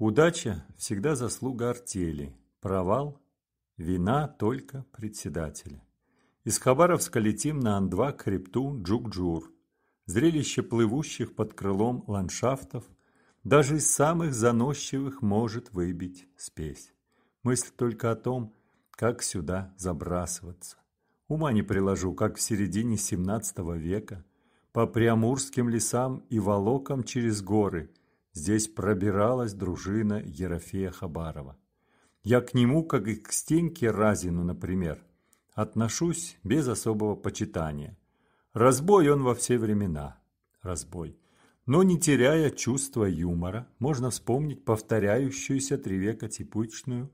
Удача всегда заслуга артели, провал – вина только председателя. Из Хабаровска летим на Ан-2 к хребту Джукджур. Зрелище плывущих под крылом ландшафтов даже из самых заносчивых может выбить спесь. Мысль только о том, как сюда забрасываться. Ума не приложу, как в середине 17 века по приамурским лесам и волокам через горы – Здесь пробиралась дружина Ерофея Хабарова. Я к нему, как и к Стеньке Разину, например, отношусь без особого почитания. Разбой он во все времена. Разбой. Но не теряя чувства юмора, можно вспомнить повторяющуюся три века типичную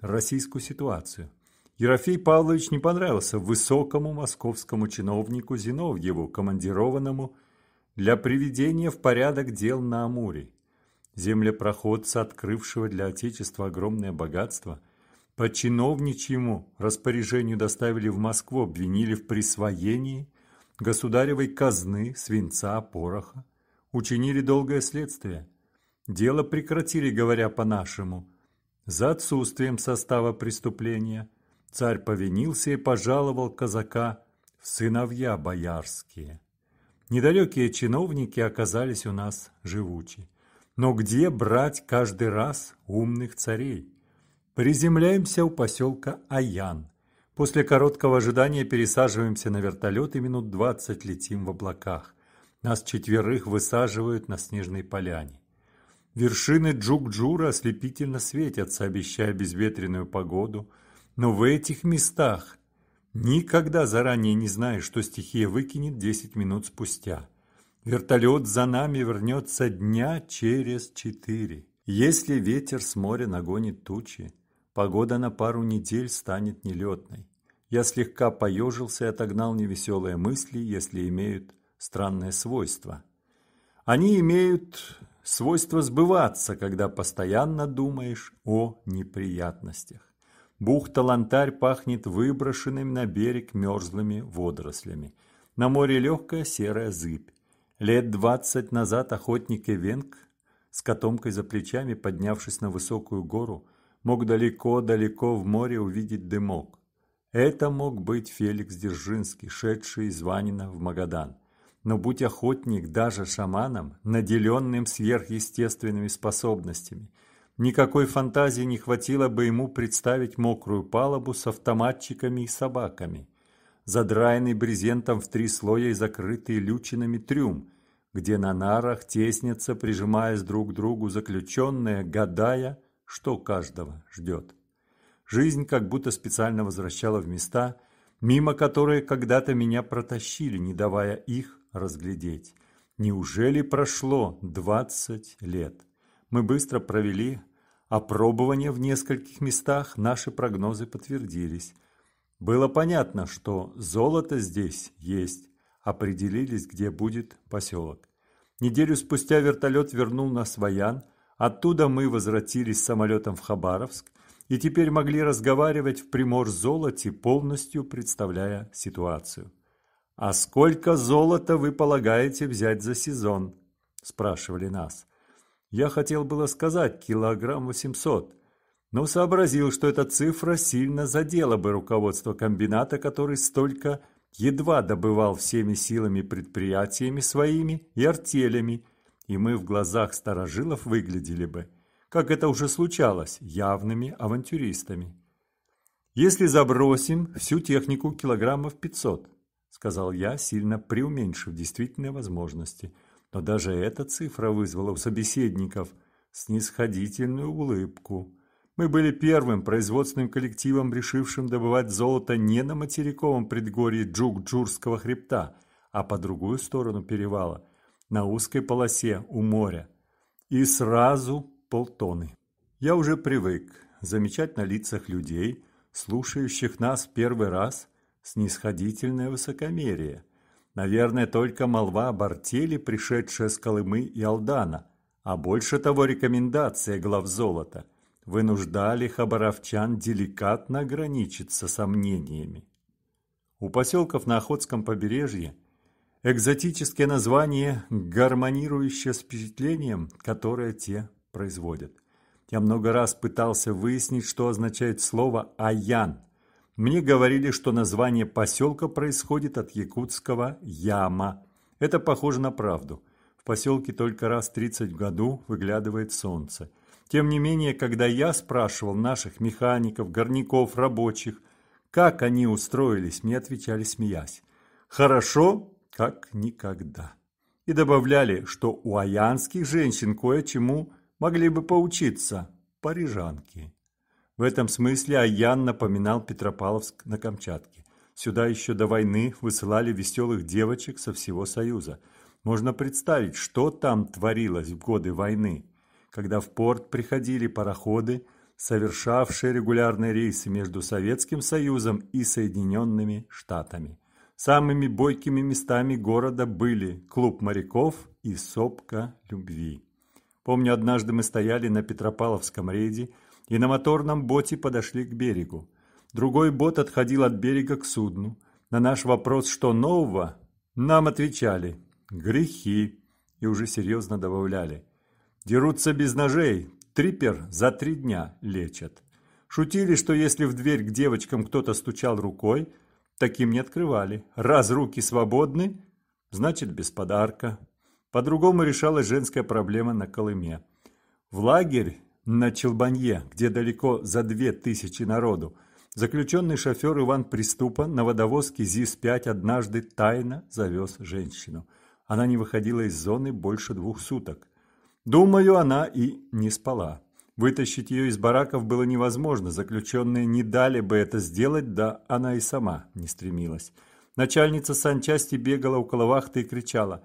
российскую ситуацию. Ерофей Павлович не понравился высокому московскому чиновнику Зиновьеву, командированному Зиновьеву, для приведения в порядок дел на Амуре. Землепроходца, открывшего для Отечества огромное богатство, по чиновничьему распоряжению доставили в Москву, обвинили в присвоении государевой казны, свинца, пороха. Учинили долгое следствие. Дело прекратили, говоря по-нашему, за отсутствием состава преступления. Царь повинился и пожаловал казака в сыновья боярские. Недалекие чиновники оказались у нас живучи. Но где брать каждый раз умных царей? Приземляемся у поселка Аян. После короткого ожидания пересаживаемся на вертолет и минут 20 летим в облаках. Нас четверых высаживают на снежной поляне. Вершины Джукджура ослепительно светятся, обещая безветренную погоду. Но в этих местах Никогда заранее не знаешь, что стихия выкинет 10 минут спустя. Вертолет за нами вернется дня через четыре. Если ветер с моря нагонит тучи, погода на пару недель станет нелетной. Я слегка поежился и отогнал невеселые мысли, если имеют странное свойство. Они имеют свойство сбываться, когда постоянно думаешь о неприятностях. Бухта-лантарь пахнет выброшенными на берег мерзлыми водорослями. На море легкая серая зыбь. Лет двадцать назад охотник Эвенг, с котомкой за плечами, поднявшись на высокую гору, мог далеко-далеко в море увидеть дымок. Это мог быть Феликс Держинский, шедший из Ванина в Магадан. Но будь охотник даже шаманом, наделенным сверхъестественными способностями – Никакой фантазии не хватило бы ему представить мокрую палубу с автоматчиками и собаками, задраенный брезентом в три слоя и закрытый лючинами трюм, где на нарах теснятся, прижимаясь друг к другу заключенные, гадая, что каждого ждет. Жизнь как будто специально возвращала в места, мимо которые когда-то меня протащили, не давая их разглядеть. Неужели прошло двадцать лет? Мы быстро провели опробования в нескольких местах наши прогнозы подтвердились. Было понятно, что золото здесь есть. Определились, где будет поселок. Неделю спустя вертолет вернул нас в Аян. Оттуда мы возвратились самолетом в Хабаровск и теперь могли разговаривать в золоте, полностью представляя ситуацию. «А сколько золота вы полагаете взять за сезон?» – спрашивали нас. Я хотел было сказать килограмм 800, но сообразил, что эта цифра сильно задела бы руководство комбината, который столько едва добывал всеми силами предприятиями своими и артелями, и мы в глазах старожилов выглядели бы, как это уже случалось, явными авантюристами. «Если забросим всю технику килограммов 500», – сказал я, сильно преуменьшив действительные возможности – но даже эта цифра вызвала у собеседников снисходительную улыбку. Мы были первым производственным коллективом, решившим добывать золото не на материковом предгорье Джук-Джурского хребта, а по другую сторону перевала, на узкой полосе у моря. И сразу полтоны. Я уже привык замечать на лицах людей, слушающих нас в первый раз, снисходительное высокомерие – Наверное, только молва о артели, пришедшая с Колымы и Алдана, а больше того рекомендация глав золота, вынуждали хабаровчан деликатно ограничиться сомнениями. У поселков на Охотском побережье экзотические названия, гармонирующие с впечатлением, которое те производят. Я много раз пытался выяснить, что означает слово «аян», мне говорили, что название поселка происходит от якутского «яма». Это похоже на правду. В поселке только раз 30 в году выглядывает солнце. Тем не менее, когда я спрашивал наших механиков, горняков, рабочих, как они устроились, мне отвечали, смеясь. «Хорошо, как никогда». И добавляли, что у аянских женщин кое-чему могли бы поучиться парижанки. В этом смысле Аян напоминал Петропавловск на Камчатке. Сюда еще до войны высылали веселых девочек со всего Союза. Можно представить, что там творилось в годы войны, когда в порт приходили пароходы, совершавшие регулярные рейсы между Советским Союзом и Соединенными Штатами. Самыми бойкими местами города были клуб моряков и сопка любви. Помню, однажды мы стояли на Петропавловском рейде – и на моторном боте подошли к берегу. Другой бот отходил от берега к судну. На наш вопрос «Что нового?» нам отвечали «Грехи» и уже серьезно добавляли «Дерутся без ножей, трипер за три дня лечат». Шутили, что если в дверь к девочкам кто-то стучал рукой, таким не открывали. Раз руки свободны, значит без подарка. По-другому решалась женская проблема на Колыме. В лагерь на Челбанье, где далеко за две тысячи народу, заключенный шофер Иван Приступа на водовозке ЗИС-5 однажды тайно завез женщину. Она не выходила из зоны больше двух суток. Думаю, она и не спала. Вытащить ее из бараков было невозможно, заключенные не дали бы это сделать, да она и сама не стремилась. Начальница санчасти бегала около вахты и кричала.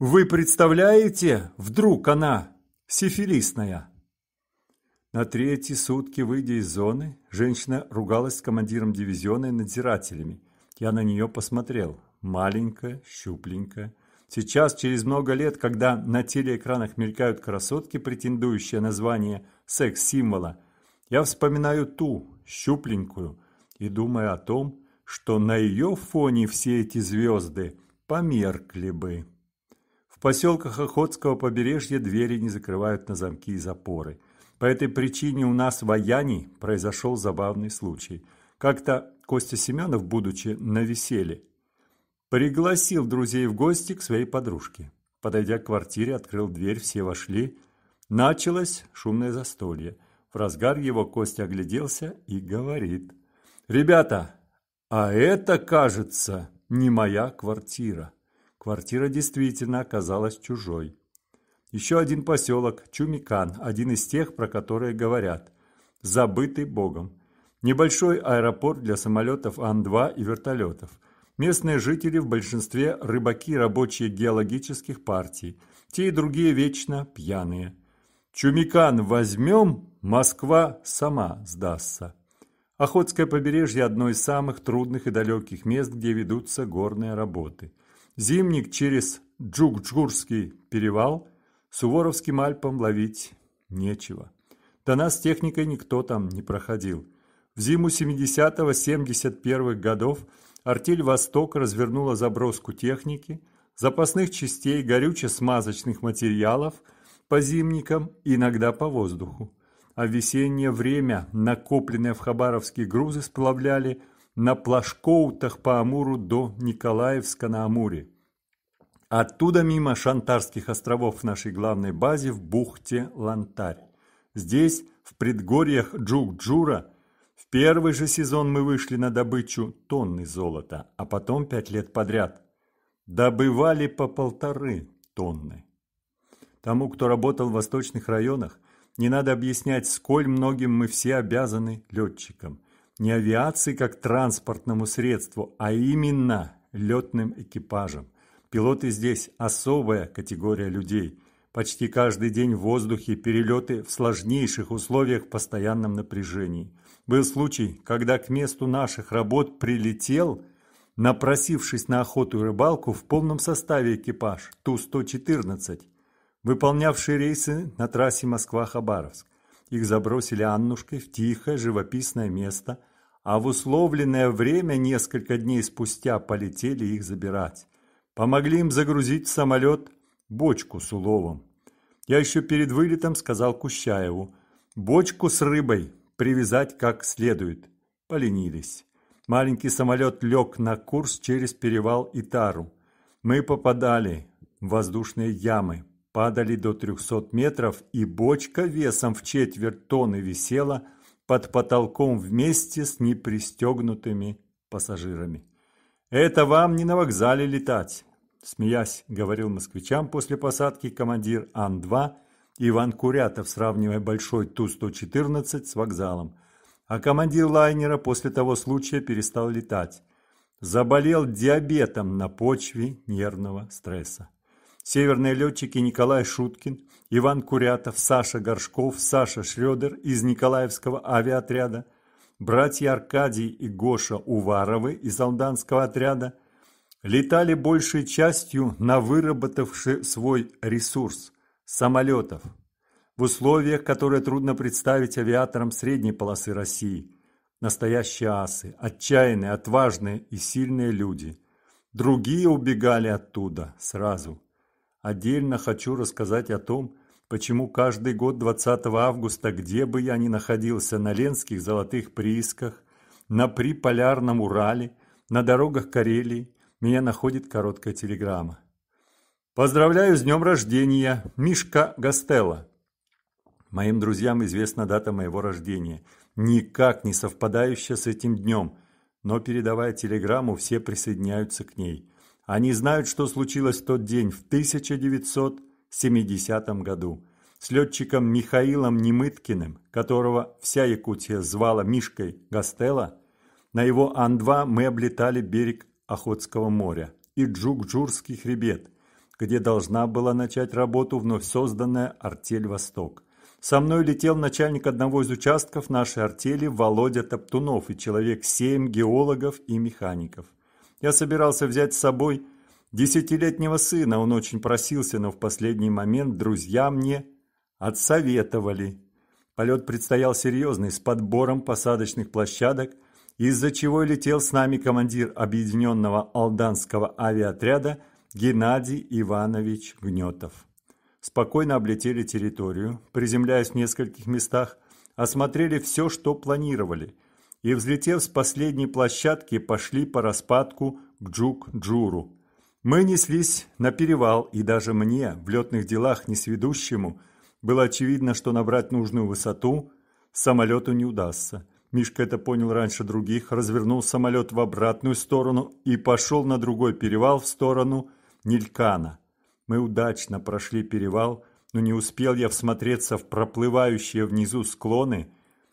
«Вы представляете, вдруг она сифилисная?» На третьи сутки, выйдя из зоны, женщина ругалась с командиром дивизиона и надзирателями. Я на нее посмотрел. Маленькая, щупленькая. Сейчас, через много лет, когда на телеэкранах мелькают красотки, претендующие на звание секс-символа, я вспоминаю ту, щупленькую, и думаю о том, что на ее фоне все эти звезды померкли бы. В поселках Охотского побережья двери не закрывают на замки и запоры – по этой причине у нас в Аяне произошел забавный случай. Как-то Костя Семенов, будучи на веселе, пригласил друзей в гости к своей подружке. Подойдя к квартире, открыл дверь, все вошли. Началось шумное застолье. В разгар его Костя огляделся и говорит. «Ребята, а это, кажется, не моя квартира». Квартира действительно оказалась чужой. Еще один поселок – Чумикан, один из тех, про которые говорят. Забытый богом. Небольшой аэропорт для самолетов Ан-2 и вертолетов. Местные жители в большинстве – рыбаки, рабочие геологических партий. Те и другие вечно пьяные. Чумикан возьмем, Москва сама сдастся. Охотское побережье – одно из самых трудных и далеких мест, где ведутся горные работы. Зимник через Джукджурский перевал – Суворовским Альпам ловить нечего. До нас техникой никто там не проходил. В зиму 70-71 годов артель «Восток» развернула заброску техники, запасных частей, горюче-смазочных материалов по зимникам, иногда по воздуху. А весеннее время накопленные в Хабаровске грузы сплавляли на плашкоутах по Амуру до Николаевска на Амуре. Оттуда мимо Шантарских островов в нашей главной базе в бухте Лантарь. Здесь, в предгорьях Джук-Джура, в первый же сезон мы вышли на добычу тонны золота, а потом пять лет подряд добывали по полторы тонны. Тому, кто работал в восточных районах, не надо объяснять, сколь многим мы все обязаны летчикам. Не авиации как транспортному средству, а именно летным экипажам. Пилоты здесь особая категория людей. Почти каждый день в воздухе перелеты в сложнейших условиях в постоянном напряжении. Был случай, когда к месту наших работ прилетел, напросившись на охоту и рыбалку в полном составе экипаж Ту-114, выполнявший рейсы на трассе Москва-Хабаровск. Их забросили Аннушкой в тихое живописное место, а в условленное время несколько дней спустя полетели их забирать. Помогли им загрузить в самолет бочку с уловом. Я еще перед вылетом сказал Кущаеву, бочку с рыбой привязать как следует. Поленились. Маленький самолет лег на курс через перевал Итару. Мы попадали в воздушные ямы, падали до 300 метров, и бочка весом в четверть тонны висела под потолком вместе с непристегнутыми пассажирами. «Это вам не на вокзале летать», – смеясь говорил москвичам после посадки командир Ан-2 Иван Курятов, сравнивая большой Ту-114 с вокзалом. А командир лайнера после того случая перестал летать. Заболел диабетом на почве нервного стресса. Северные летчики Николай Шуткин, Иван Курятов, Саша Горшков, Саша Шредер из Николаевского авиаотряда братья Аркадий и Гоша Уваровы из алданского отряда летали большей частью на выработавший свой ресурс – самолетов. В условиях, которые трудно представить авиаторам средней полосы России – настоящие асы, отчаянные, отважные и сильные люди. Другие убегали оттуда сразу. Отдельно хочу рассказать о том, почему каждый год 20 августа, где бы я ни находился, на Ленских золотых приисках, на приполярном Урале, на дорогах Карелии, меня находит короткая телеграмма. «Поздравляю с днем рождения, Мишка Гастелло!» Моим друзьям известна дата моего рождения, никак не совпадающая с этим днем, но, передавая телеграмму, все присоединяются к ней. Они знают, что случилось в тот день в 1900 70 году с летчиком Михаилом Немыткиным, которого вся Якутия звала Мишкой Гастела, на его Ан-2 мы облетали берег Охотского моря и Джук-Джурский хребет, где должна была начать работу вновь созданная артель «Восток». Со мной летел начальник одного из участков нашей артели Володя Топтунов и человек семь геологов и механиков. Я собирался взять с собой Десятилетнего сына он очень просился, но в последний момент друзья мне отсоветовали. Полет предстоял серьезный, с подбором посадочных площадок, из-за чего летел с нами командир объединенного алданского авиаотряда Геннадий Иванович Гнетов. Спокойно облетели территорию, приземляясь в нескольких местах, осмотрели все, что планировали, и, взлетев с последней площадки, пошли по распадку к Джук-Джуру – мы неслись на перевал, и даже мне, в летных делах несведущему, было очевидно, что набрать нужную высоту самолету не удастся. Мишка это понял раньше других, развернул самолет в обратную сторону и пошел на другой перевал в сторону Нилькана. Мы удачно прошли перевал, но не успел я всмотреться в проплывающие внизу склоны,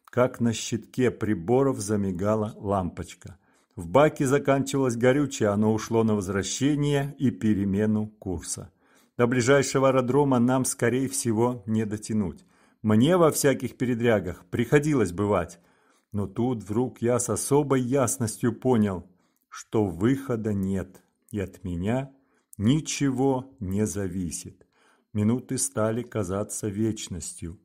как на щитке приборов замигала лампочка – в баке заканчивалось горючее, оно ушло на возвращение и перемену курса. До ближайшего аэродрома нам, скорее всего, не дотянуть. Мне во всяких передрягах приходилось бывать. Но тут вдруг я с особой ясностью понял, что выхода нет, и от меня ничего не зависит. Минуты стали казаться вечностью.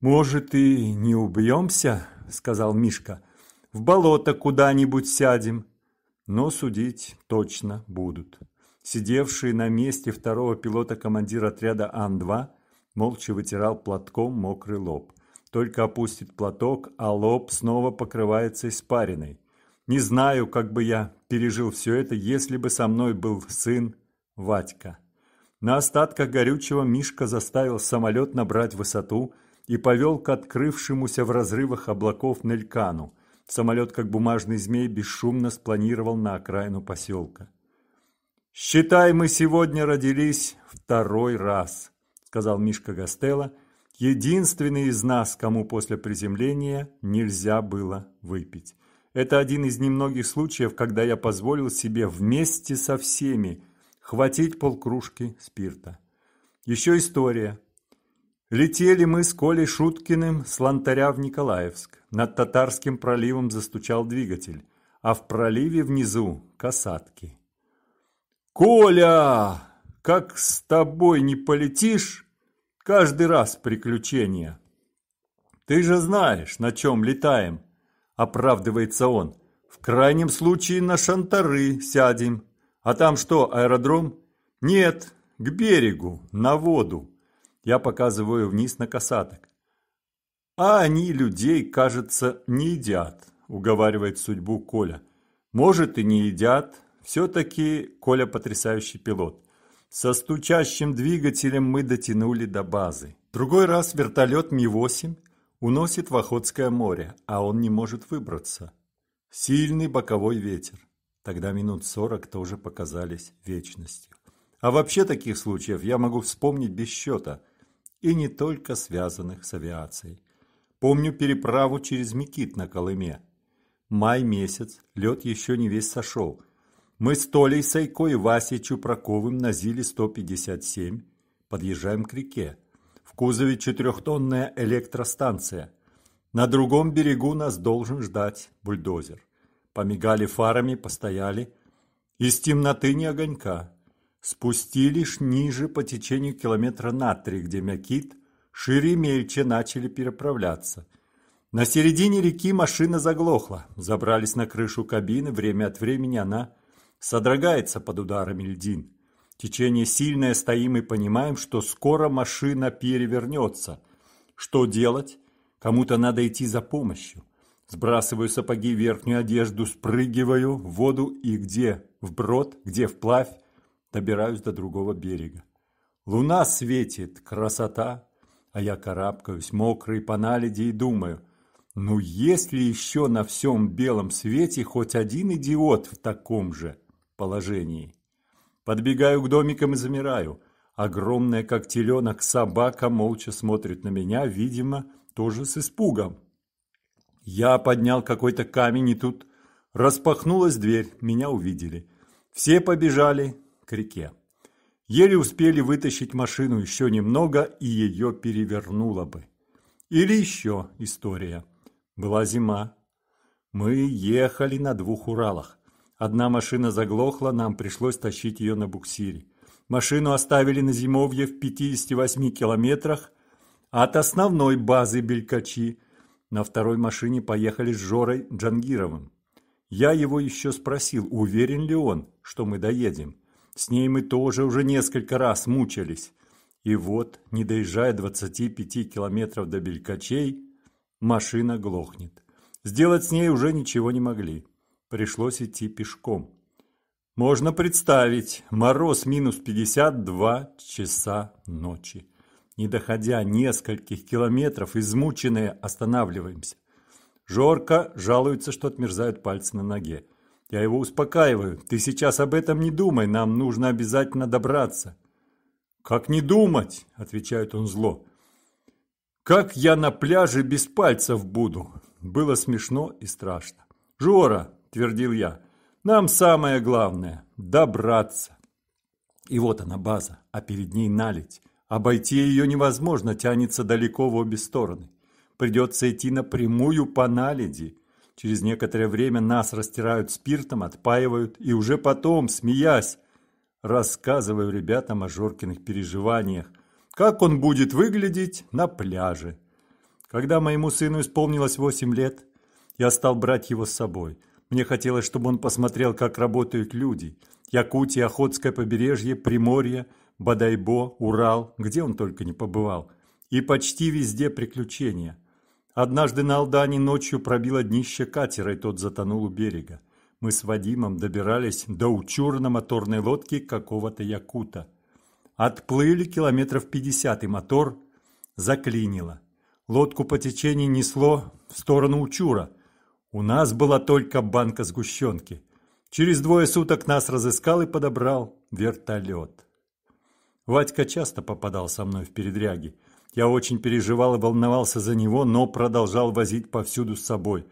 «Может, и не убьемся?» – сказал Мишка – в болото куда-нибудь сядем. Но судить точно будут. Сидевший на месте второго пилота командир отряда Ан-2 молча вытирал платком мокрый лоб. Только опустит платок, а лоб снова покрывается испариной. Не знаю, как бы я пережил все это, если бы со мной был сын Ватька. На остатках горючего Мишка заставил самолет набрать высоту и повел к открывшемуся в разрывах облаков Нелькану – Самолет, как бумажный змей, бесшумно спланировал на окраину поселка. «Считай, мы сегодня родились второй раз», – сказал Мишка Гастелло, единственный из нас, кому после приземления нельзя было выпить. Это один из немногих случаев, когда я позволил себе вместе со всеми хватить полкружки спирта. Еще история. Летели мы с Колей Шуткиным с Лантаря в Николаевск. Над Татарским проливом застучал двигатель, а в проливе внизу – касатки. «Коля, как с тобой не полетишь, каждый раз приключения!» «Ты же знаешь, на чем летаем!» – оправдывается он. «В крайнем случае на Шантары сядем. А там что, аэродром?» «Нет, к берегу, на воду!» я показываю вниз на касаток. «А они людей, кажется, не едят», – уговаривает судьбу Коля. «Может, и не едят. Все-таки Коля потрясающий пилот. Со стучащим двигателем мы дотянули до базы. Другой раз вертолет Ми-8 уносит в Охотское море, а он не может выбраться. Сильный боковой ветер. Тогда минут сорок тоже показались вечностью. А вообще таких случаев я могу вспомнить без счета – и не только связанных с авиацией. Помню переправу через Микит на Колыме. Май месяц, лед еще не весь сошел. Мы с Толей Сайко и Васей Чупраковым на ЗИЛе-157 подъезжаем к реке. В кузове четырехтонная электростанция. На другом берегу нас должен ждать бульдозер. Помигали фарами, постояли. Из темноты ни огонька спустились ниже по течению километра на три, где Мякит шире и мельче начали переправляться. На середине реки машина заглохла. Забрались на крышу кабины, время от времени она содрогается под ударами льдин. Течение сильное, стоим и понимаем, что скоро машина перевернется. Что делать? Кому-то надо идти за помощью. Сбрасываю сапоги, верхнюю одежду, спрыгиваю в воду и где? Вброд, где вплавь? Добираюсь до другого берега. Луна светит, красота, а я карабкаюсь, мокрый по наледи и думаю, ну есть ли еще на всем белом свете хоть один идиот в таком же положении? Подбегаю к домикам и замираю. Огромная, как теленок, собака молча смотрит на меня, видимо, тоже с испугом. Я поднял какой-то камень, и тут распахнулась дверь, меня увидели. Все побежали, к реке. Еле успели вытащить машину еще немного, и ее перевернуло бы. Или еще история. Была зима. Мы ехали на двух Уралах. Одна машина заглохла, нам пришлось тащить ее на буксире. Машину оставили на зимовье в 58 километрах от основной базы Белькачи. На второй машине поехали с Жорой Джангировым. Я его еще спросил, уверен ли он, что мы доедем. С ней мы тоже уже несколько раз мучились. И вот, не доезжая 25 километров до Белькачей, машина глохнет. Сделать с ней уже ничего не могли. Пришлось идти пешком. Можно представить, мороз минус 52 часа ночи. Не доходя нескольких километров, измученные останавливаемся. Жорка жалуется, что отмерзают пальцы на ноге. Я его успокаиваю. Ты сейчас об этом не думай, нам нужно обязательно добраться. Как не думать, отвечает он зло. Как я на пляже без пальцев буду? Было смешно и страшно. Жора, твердил я, нам самое главное – добраться. И вот она база, а перед ней наледь. Обойти ее невозможно, тянется далеко в обе стороны. Придется идти напрямую по наледи – Через некоторое время нас растирают спиртом, отпаивают, и уже потом, смеясь, рассказываю ребятам о Жоркиных переживаниях, как он будет выглядеть на пляже. Когда моему сыну исполнилось 8 лет, я стал брать его с собой. Мне хотелось, чтобы он посмотрел, как работают люди. Якутия, Охотское побережье, Приморье, Бадайбо, Урал, где он только не побывал. И почти везде приключения. Однажды на Алдане ночью пробило днище катера, и тот затонул у берега. Мы с Вадимом добирались до учур на моторной лодке какого-то якута. Отплыли километров пятьдесят, и мотор заклинило. Лодку по течению несло в сторону учура. У нас была только банка сгущенки. Через двое суток нас разыскал и подобрал вертолет. Вадька часто попадал со мной в передряги. Я очень переживал и волновался за него, но продолжал возить повсюду с собой.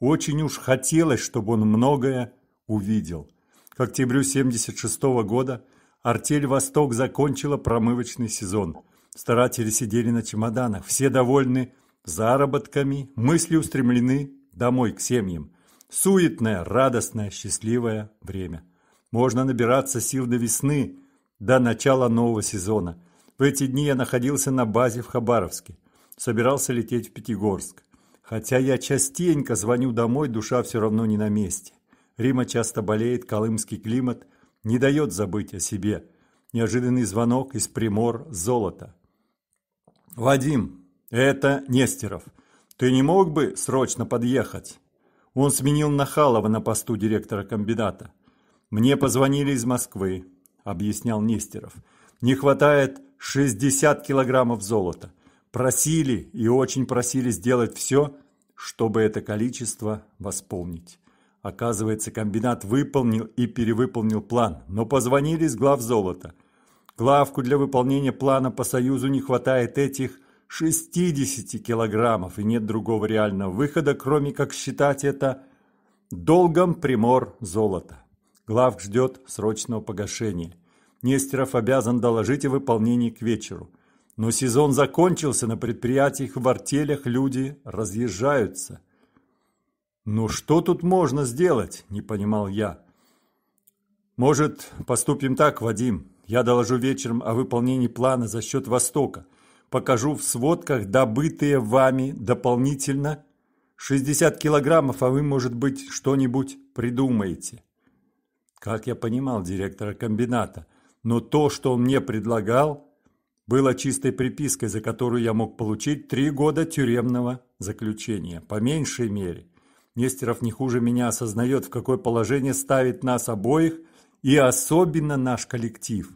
Очень уж хотелось, чтобы он многое увидел. К октябрю 1976 -го года артель «Восток» закончила промывочный сезон. Старатели сидели на чемоданах, все довольны заработками, мысли устремлены домой, к семьям. Суетное, радостное, счастливое время. Можно набираться сил до весны, до начала нового сезона – в эти дни я находился на базе в Хабаровске. Собирался лететь в Пятигорск. Хотя я частенько звоню домой, душа все равно не на месте. Рима часто болеет, колымский климат не дает забыть о себе. Неожиданный звонок из Примор золота. «Вадим, это Нестеров. Ты не мог бы срочно подъехать?» Он сменил Нахалова на посту директора комбината. «Мне позвонили из Москвы», – объяснял Нестеров. «Не хватает 60 килограммов золота. Просили и очень просили сделать все, чтобы это количество восполнить. Оказывается, комбинат выполнил и перевыполнил план, но позвонили с глав золота. Главку для выполнения плана по Союзу не хватает этих 60 килограммов, и нет другого реального выхода, кроме как считать это долгом примор золота. Главк ждет срочного погашения. Нестеров обязан доложить о выполнении к вечеру. Но сезон закончился, на предприятиях в артелях люди разъезжаются. «Ну что тут можно сделать?» – не понимал я. «Может, поступим так, Вадим? Я доложу вечером о выполнении плана за счет Востока. Покажу в сводках добытые вами дополнительно 60 килограммов, а вы, может быть, что-нибудь придумаете». Как я понимал директора комбината, но то, что он мне предлагал, было чистой припиской, за которую я мог получить три года тюремного заключения, по меньшей мере. Нестеров не хуже меня осознает, в какое положение ставит нас обоих и особенно наш коллектив.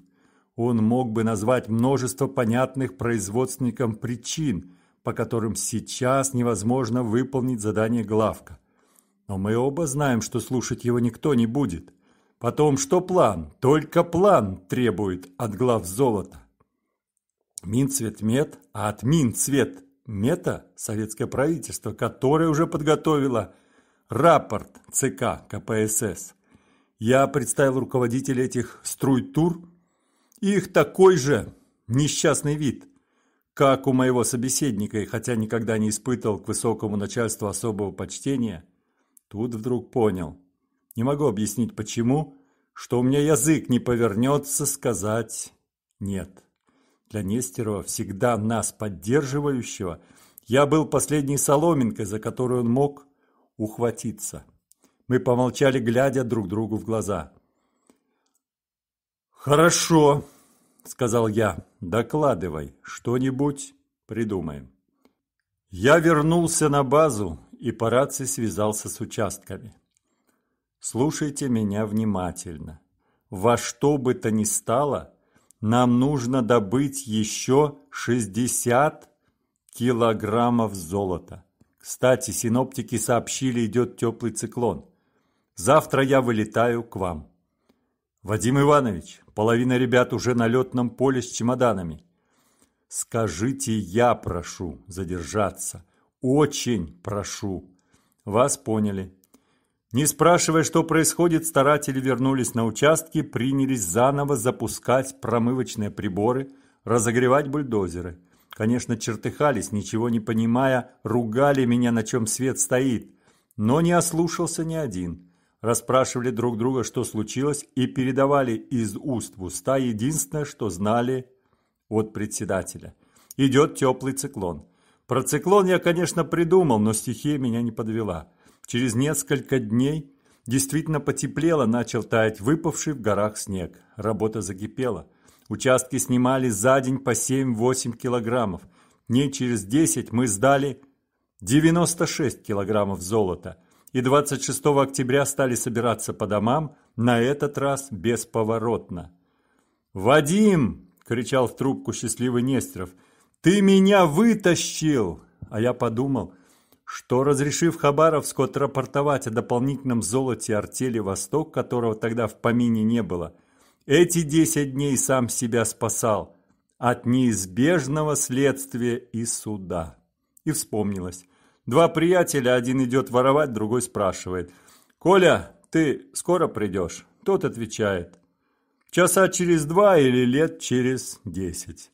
Он мог бы назвать множество понятных производственникам причин, по которым сейчас невозможно выполнить задание главка. Но мы оба знаем, что слушать его никто не будет. Потом, что план, только план требует от глав золота. Минцвет мед, а от Минцвет мета советское правительство, которое уже подготовило рапорт ЦК КПСС. Я представил руководителей этих струйтур и их такой же несчастный вид, как у моего собеседника, и хотя никогда не испытывал к высокому начальству особого почтения, тут вдруг понял – не могу объяснить почему, что у меня язык не повернется сказать «нет». Для Нестерова, всегда нас поддерживающего, я был последней соломинкой, за которую он мог ухватиться. Мы помолчали, глядя друг другу в глаза. «Хорошо», — сказал я, — «докладывай, что-нибудь придумаем». Я вернулся на базу и по рации связался с участками. Слушайте меня внимательно. Во что бы то ни стало, нам нужно добыть еще 60 килограммов золота. Кстати, синоптики сообщили, идет теплый циклон. Завтра я вылетаю к вам. Вадим Иванович, половина ребят уже на летном поле с чемоданами. Скажите, я прошу задержаться. Очень прошу. Вас поняли. Не спрашивая, что происходит, старатели вернулись на участки, принялись заново запускать промывочные приборы, разогревать бульдозеры. Конечно, чертыхались, ничего не понимая, ругали меня, на чем свет стоит. Но не ослушался ни один. Расспрашивали друг друга, что случилось, и передавали из уст в уста единственное, что знали от председателя. Идет теплый циклон. Про циклон я, конечно, придумал, но стихия меня не подвела. Через несколько дней действительно потеплело, начал таять выпавший в горах снег. Работа закипела. Участки снимали за день по 7-8 килограммов. Дней через 10 мы сдали 96 килограммов золота. И 26 октября стали собираться по домам, на этот раз бесповоротно. «Вадим!» – кричал в трубку счастливый Нестеров. «Ты меня вытащил!» А я подумал, что, разрешив Хабаровску отрапортовать о дополнительном золоте артели «Восток», которого тогда в помине не было, эти десять дней сам себя спасал от неизбежного следствия и суда. И вспомнилось. Два приятеля, один идет воровать, другой спрашивает. «Коля, ты скоро придешь?» Тот отвечает. «Часа через два или лет через десять».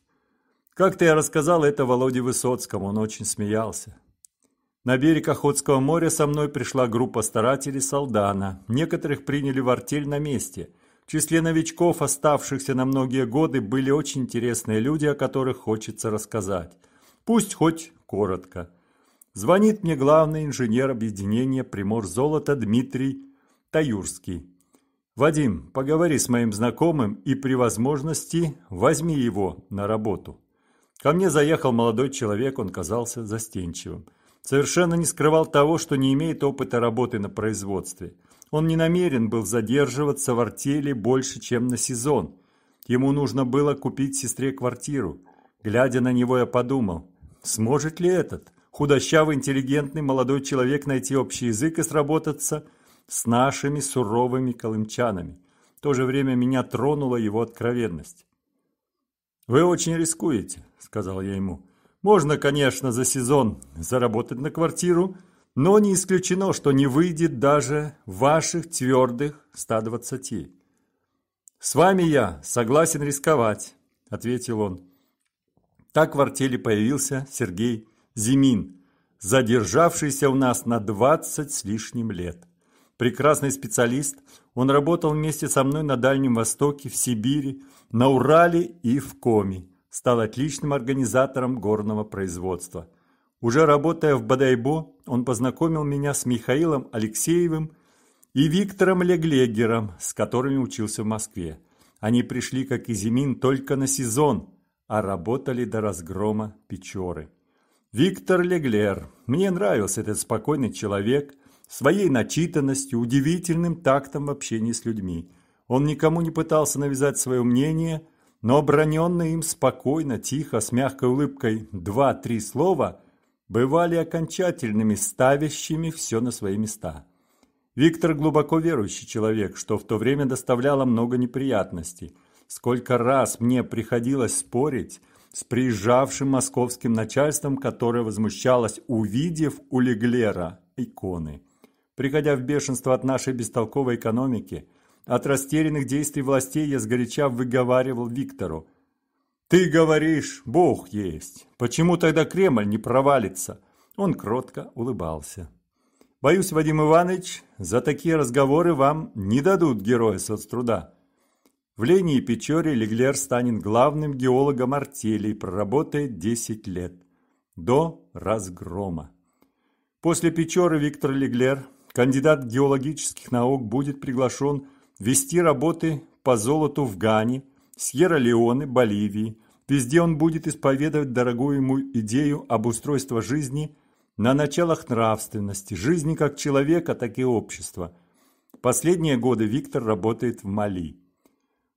Как-то я рассказал это Володе Высоцкому, он очень смеялся. На берег Охотского моря со мной пришла группа старателей Солдана. Некоторых приняли в артель на месте. В числе новичков, оставшихся на многие годы, были очень интересные люди, о которых хочется рассказать. Пусть хоть коротко. Звонит мне главный инженер объединения Приморзолота Дмитрий Таюрский. «Вадим, поговори с моим знакомым и при возможности возьми его на работу». Ко мне заехал молодой человек, он казался застенчивым совершенно не скрывал того, что не имеет опыта работы на производстве. Он не намерен был задерживаться в артели больше, чем на сезон. Ему нужно было купить сестре квартиру. Глядя на него, я подумал, сможет ли этот худощавый, интеллигентный молодой человек найти общий язык и сработаться с нашими суровыми колымчанами. В то же время меня тронула его откровенность. «Вы очень рискуете», — сказал я ему. Можно, конечно, за сезон заработать на квартиру, но не исключено, что не выйдет даже ваших твердых 120. «С вами я согласен рисковать», – ответил он. Так в артели появился Сергей Зимин, задержавшийся у нас на 20 с лишним лет. Прекрасный специалист, он работал вместе со мной на Дальнем Востоке, в Сибири, на Урале и в Коми стал отличным организатором горного производства. Уже работая в Бадайбо, он познакомил меня с Михаилом Алексеевым и Виктором Леглегером, с которыми учился в Москве. Они пришли, как и Зимин, только на сезон, а работали до разгрома Печоры. Виктор Леглер. Мне нравился этот спокойный человек, своей начитанностью, удивительным тактом в общении с людьми. Он никому не пытался навязать свое мнение – но оброненные им спокойно, тихо, с мягкой улыбкой два-три слова бывали окончательными, ставящими все на свои места. Виктор глубоко верующий человек, что в то время доставляло много неприятностей. Сколько раз мне приходилось спорить с приезжавшим московским начальством, которое возмущалось, увидев у Леглера иконы. Приходя в бешенство от нашей бестолковой экономики – от растерянных действий властей я сгоряча выговаривал Виктору. «Ты говоришь, Бог есть. Почему тогда Кремль не провалится?» Он кротко улыбался. «Боюсь, Вадим Иванович, за такие разговоры вам не дадут героя соцтруда». В Лене и Печоре Леглер станет главным геологом артели и проработает 10 лет. До разгрома. После Печоры Виктор Леглер, кандидат геологических наук, будет приглашен вести работы по золоту в Гане, Сьерра-Леоне, Боливии. Везде он будет исповедовать дорогую ему идею об устройстве жизни на началах нравственности, жизни как человека, так и общества. Последние годы Виктор работает в Мали.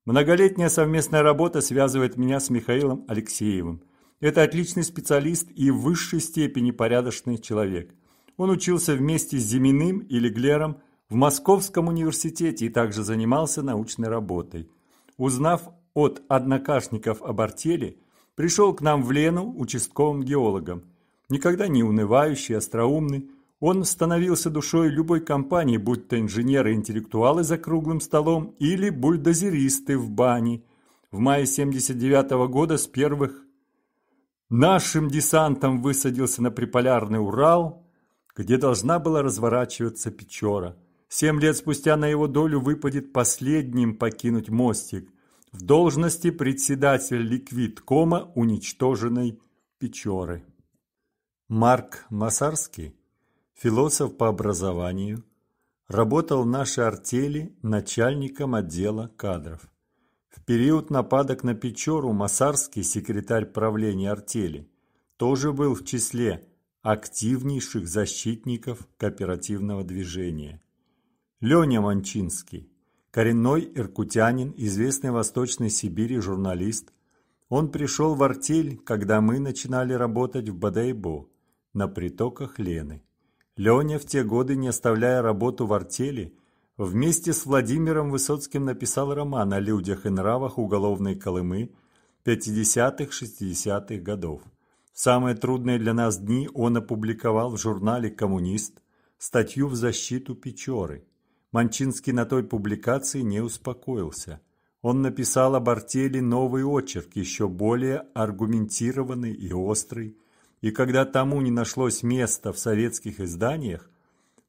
Многолетняя совместная работа связывает меня с Михаилом Алексеевым. Это отличный специалист и в высшей степени порядочный человек. Он учился вместе с Зиминым и Леглером в Московском университете и также занимался научной работой. Узнав от однокашников об артели, пришел к нам в Лену участковым геологом. Никогда не унывающий, остроумный, он становился душой любой компании, будь то инженеры-интеллектуалы за круглым столом или бульдозеристы в бане. В мае 79 -го года с первых нашим десантом высадился на приполярный Урал, где должна была разворачиваться Печора – Семь лет спустя на его долю выпадет последним покинуть мостик. В должности председатель ликвидкома уничтоженной Печоры. Марк Масарский, философ по образованию, работал в нашей артели начальником отдела кадров. В период нападок на Печору Масарский, секретарь правления артели, тоже был в числе активнейших защитников кооперативного движения – Леня Манчинский, коренной иркутянин, известный в Восточной Сибири журналист. Он пришел в артель, когда мы начинали работать в Бадайбо, на притоках Лены. Леня в те годы, не оставляя работу в артели, вместе с Владимиром Высоцким написал роман о людях и нравах уголовной Колымы 50-60-х годов. В самые трудные для нас дни он опубликовал в журнале «Коммунист» статью в защиту Печоры, Манчинский на той публикации не успокоился. Он написал об артели новый очерк, еще более аргументированный и острый, и когда тому не нашлось места в советских изданиях,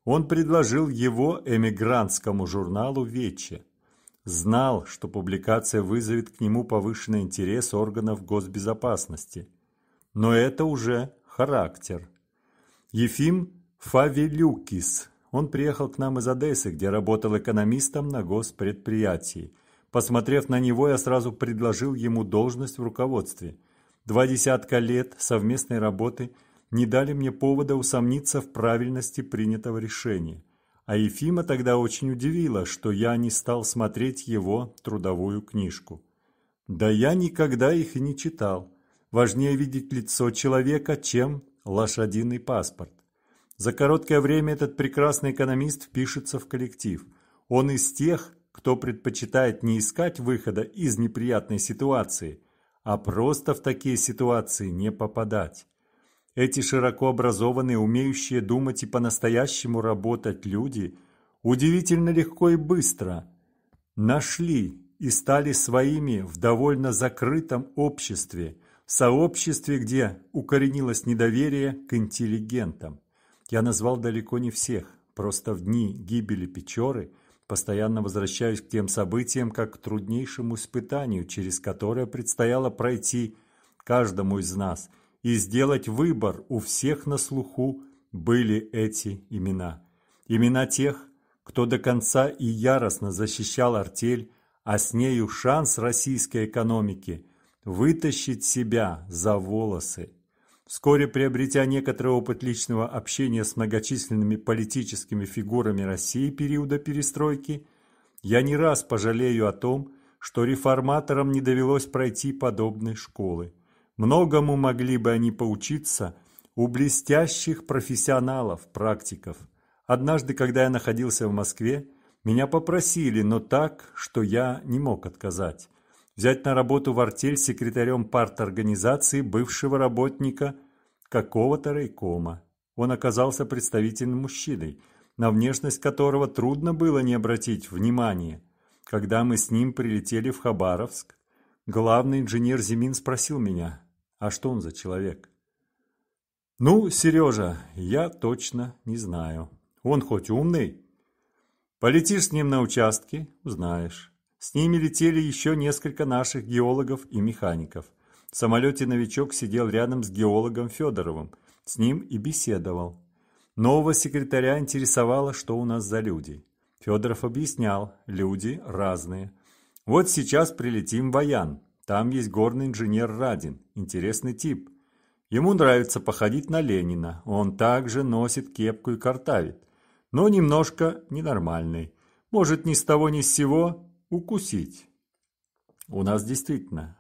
он предложил его эмигрантскому журналу «Вече». Знал, что публикация вызовет к нему повышенный интерес органов госбезопасности. Но это уже характер. Ефим Фавелюкис он приехал к нам из Одессы, где работал экономистом на госпредприятии. Посмотрев на него, я сразу предложил ему должность в руководстве. Два десятка лет совместной работы не дали мне повода усомниться в правильности принятого решения. А Ефима тогда очень удивило, что я не стал смотреть его трудовую книжку. Да я никогда их и не читал. Важнее видеть лицо человека, чем лошадиный паспорт. За короткое время этот прекрасный экономист впишется в коллектив. Он из тех, кто предпочитает не искать выхода из неприятной ситуации, а просто в такие ситуации не попадать. Эти широко образованные, умеющие думать и по-настоящему работать люди удивительно легко и быстро нашли и стали своими в довольно закрытом обществе, в сообществе, где укоренилось недоверие к интеллигентам. Я назвал далеко не всех, просто в дни гибели Печоры постоянно возвращаюсь к тем событиям как к труднейшему испытанию, через которое предстояло пройти каждому из нас и сделать выбор у всех на слуху были эти имена. Имена тех, кто до конца и яростно защищал артель, а с нею шанс российской экономики вытащить себя за волосы Вскоре, приобретя некоторый опыт личного общения с многочисленными политическими фигурами России периода перестройки, я не раз пожалею о том, что реформаторам не довелось пройти подобной школы. Многому могли бы они поучиться у блестящих профессионалов, практиков. Однажды, когда я находился в Москве, меня попросили, но так, что я не мог отказать взять на работу в артель секретарем парторганизации бывшего работника какого-то райкома. Он оказался представительным мужчиной, на внешность которого трудно было не обратить внимания. Когда мы с ним прилетели в Хабаровск, главный инженер Зимин спросил меня, а что он за человек? «Ну, Сережа, я точно не знаю. Он хоть умный?» «Полетишь с ним на участке – узнаешь». С ними летели еще несколько наших геологов и механиков. В самолете новичок сидел рядом с геологом Федоровым, с ним и беседовал. Нового секретаря интересовало, что у нас за люди. Федоров объяснял, люди разные. Вот сейчас прилетим в Баян, там есть горный инженер Радин, интересный тип. Ему нравится походить на Ленина, он также носит кепку и картавит, но немножко ненормальный. Может, ни с того ни с сего укусить. У нас действительно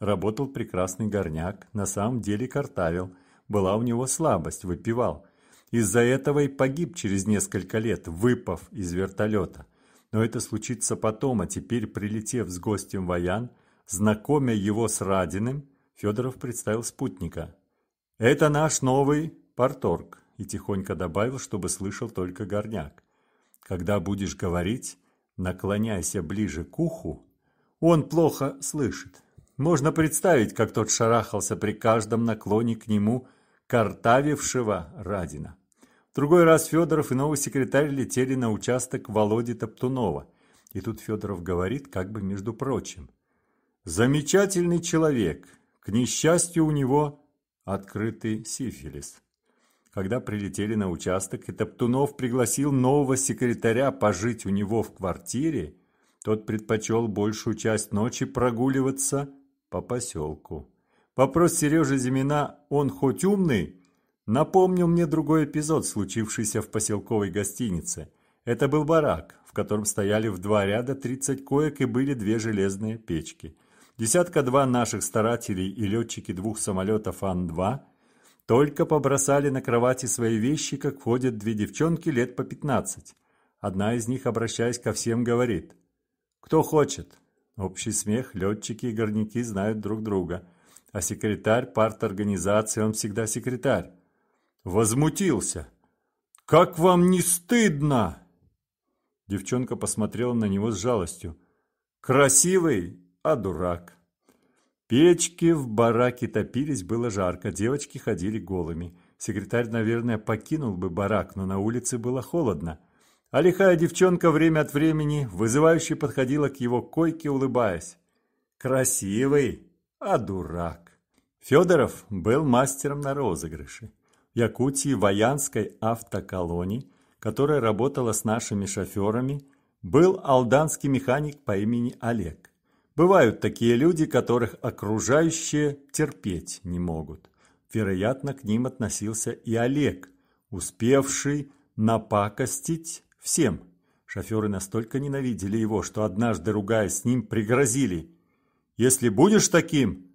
работал прекрасный горняк, на самом деле картавил, была у него слабость, выпивал. Из-за этого и погиб через несколько лет, выпав из вертолета. Но это случится потом, а теперь, прилетев с гостем Ваян, знакомя его с Радиным, Федоров представил спутника. «Это наш новый порторг», и тихонько добавил, чтобы слышал только горняк. «Когда будешь говорить, Наклоняйся ближе к уху, он плохо слышит. Можно представить, как тот шарахался при каждом наклоне к нему картавившего Радина. В другой раз Федоров и новый секретарь летели на участок Володи Топтунова. И тут Федоров говорит, как бы между прочим. «Замечательный человек. К несчастью, у него открытый сифилис». Когда прилетели на участок, и Топтунов пригласил нового секретаря пожить у него в квартире, тот предпочел большую часть ночи прогуливаться по поселку. Вопрос Сережи Зимина «Он хоть умный?» напомнил мне другой эпизод, случившийся в поселковой гостинице. Это был барак, в котором стояли в два ряда 30 коек и были две железные печки. Десятка-два наших старателей и летчики двух самолетов Ан-2 только побросали на кровати свои вещи, как входят две девчонки лет по пятнадцать. Одна из них, обращаясь ко всем, говорит «Кто хочет?» Общий смех, летчики и горняки знают друг друга. А секретарь парторганизации, он всегда секретарь. Возмутился. «Как вам не стыдно?» Девчонка посмотрела на него с жалостью. «Красивый, а дурак». Печки в бараке топились, было жарко, девочки ходили голыми. Секретарь, наверное, покинул бы барак, но на улице было холодно. А лихая девчонка время от времени вызывающе подходила к его койке, улыбаясь. «Красивый, а дурак!» Федоров был мастером на розыгрыше. В Якутии, в автоколонии, которая работала с нашими шоферами, был алданский механик по имени Олег. Бывают такие люди, которых окружающие терпеть не могут. Вероятно, к ним относился и Олег, успевший напакостить всем. Шоферы настолько ненавидели его, что однажды, ругаясь с ним, пригрозили. «Если будешь таким,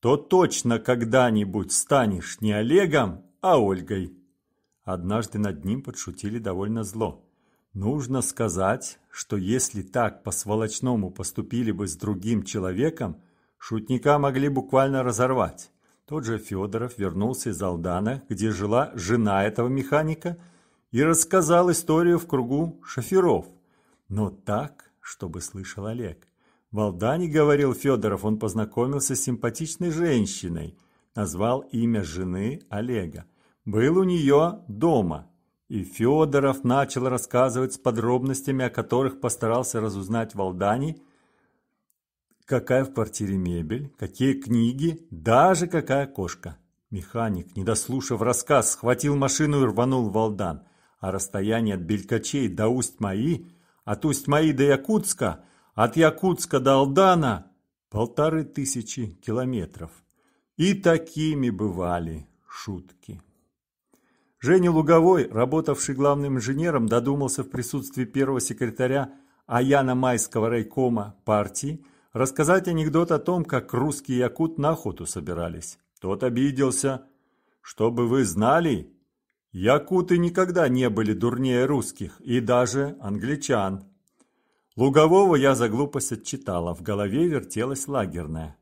то точно когда-нибудь станешь не Олегом, а Ольгой». Однажды над ним подшутили довольно зло. Нужно сказать, что если так по-сволочному поступили бы с другим человеком, шутника могли буквально разорвать. Тот же Федоров вернулся из Алдана, где жила жена этого механика, и рассказал историю в кругу шоферов. Но так, чтобы слышал Олег. В Алдане, говорил Федоров, он познакомился с симпатичной женщиной, назвал имя жены Олега. Был у нее дома – и Федоров начал рассказывать с подробностями, о которых постарался разузнать Валдани, какая в квартире мебель, какие книги, даже какая кошка. Механик, не дослушав рассказ, схватил машину и рванул Валдан. А расстояние от Белькачей до Усть-Маи, от Усть-Маи до Якутска, от Якутска до Алдана – полторы тысячи километров. И такими бывали шутки. Женя Луговой, работавший главным инженером, додумался в присутствии первого секретаря Аяна Майского райкома партии рассказать анекдот о том, как русский якут на охоту собирались. Тот обиделся. «Чтобы вы знали, якуты никогда не были дурнее русских и даже англичан». Лугового я за глупость отчитала, в голове вертелась лагерная.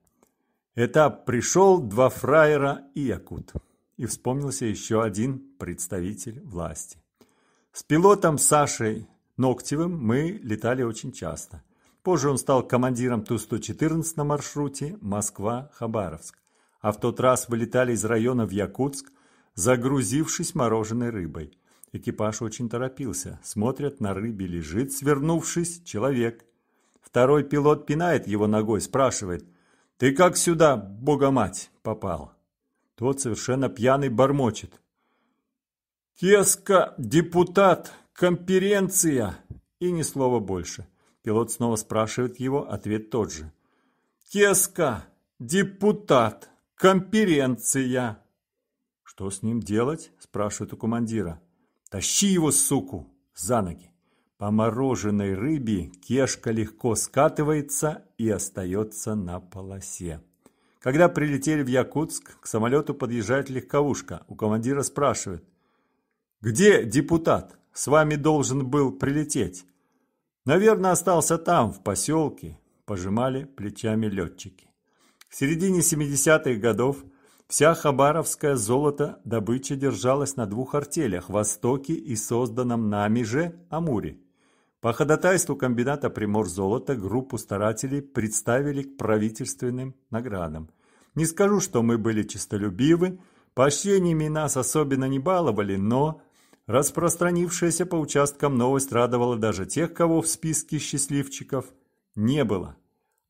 Этап пришел, два фраера и якут и вспомнился еще один представитель власти. С пилотом Сашей Ногтевым мы летали очень часто. Позже он стал командиром Ту-114 на маршруте Москва-Хабаровск. А в тот раз вылетали из района в Якутск, загрузившись мороженой рыбой. Экипаж очень торопился. Смотрят, на рыбе лежит, свернувшись, человек. Второй пилот пинает его ногой, спрашивает, «Ты как сюда, богомать, попал?» Тот совершенно пьяный бормочет. «Кеска, депутат, конференция!» И ни слова больше. Пилот снова спрашивает его, ответ тот же. «Кеска, депутат, конференция!» «Что с ним делать?» – спрашивает у командира. «Тащи его, суку, за ноги!» По мороженой рыбе кешка легко скатывается и остается на полосе. Когда прилетели в Якутск, к самолету подъезжает легковушка. У командира спрашивает. «Где депутат? С вами должен был прилететь». «Наверное, остался там, в поселке», – пожимали плечами летчики. В середине 70-х годов вся хабаровская золото добыча держалась на двух артелях – Востоке и созданном нами же Амуре – по ходатайству комбината «Приморзолото» группу старателей представили к правительственным наградам. Не скажу, что мы были честолюбивы, поощрениями нас особенно не баловали, но распространившаяся по участкам новость радовала даже тех, кого в списке счастливчиков не было.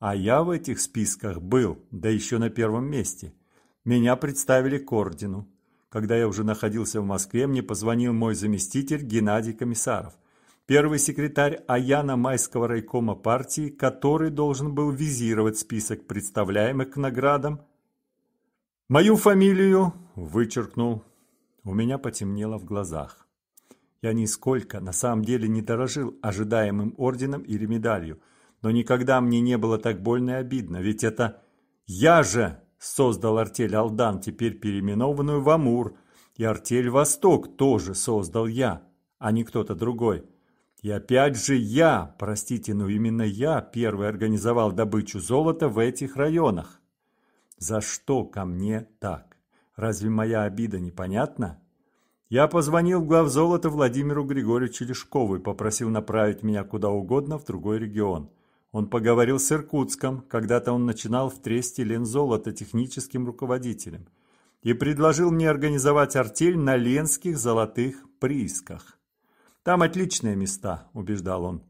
А я в этих списках был, да еще на первом месте. Меня представили к ордену. Когда я уже находился в Москве, мне позвонил мой заместитель Геннадий Комиссаров первый секретарь Аяна Майского райкома партии, который должен был визировать список представляемых к наградам. Мою фамилию вычеркнул. У меня потемнело в глазах. Я нисколько на самом деле не дорожил ожидаемым орденом или медалью, но никогда мне не было так больно и обидно, ведь это я же создал артель «Алдан», теперь переименованную в «Амур», и артель «Восток» тоже создал я, а не кто-то другой. И опять же я, простите, но именно я первый организовал добычу золота в этих районах. За что ко мне так? Разве моя обида непонятна? Я позвонил в главзолото Владимиру Григорьевичу Лешкову и попросил направить меня куда угодно в другой регион. Он поговорил с Иркутском, когда-то он начинал в тресте Лензолота техническим руководителем, и предложил мне организовать артель на ленских золотых приисках. «Там отличные места», – убеждал он.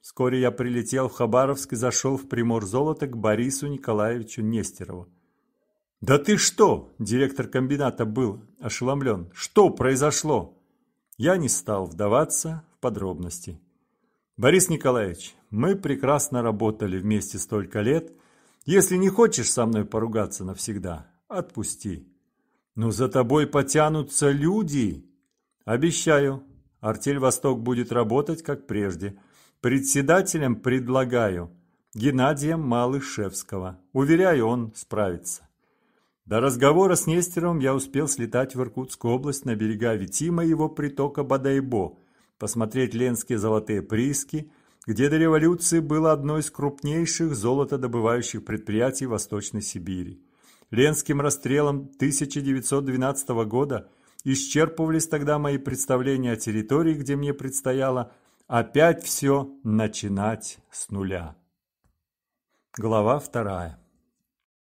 Вскоре я прилетел в Хабаровск и зашел в Приморзолото к Борису Николаевичу Нестерову. «Да ты что?» – директор комбината был ошеломлен. «Что произошло?» Я не стал вдаваться в подробности. «Борис Николаевич, мы прекрасно работали вместе столько лет. Если не хочешь со мной поругаться навсегда, отпусти. Но за тобой потянутся люди. Обещаю, Артель «Восток» будет работать, как прежде. Председателем предлагаю Геннадия Малышевского. Уверяю, он справится. До разговора с Нестеровым я успел слетать в Иркутскую область на берега Витима его притока Бадайбо, посмотреть ленские золотые прииски, где до революции было одно из крупнейших золотодобывающих предприятий Восточной Сибири. Ленским расстрелом 1912 года – исчерпывались тогда мои представления о территории, где мне предстояло опять все начинать с нуля. Глава вторая.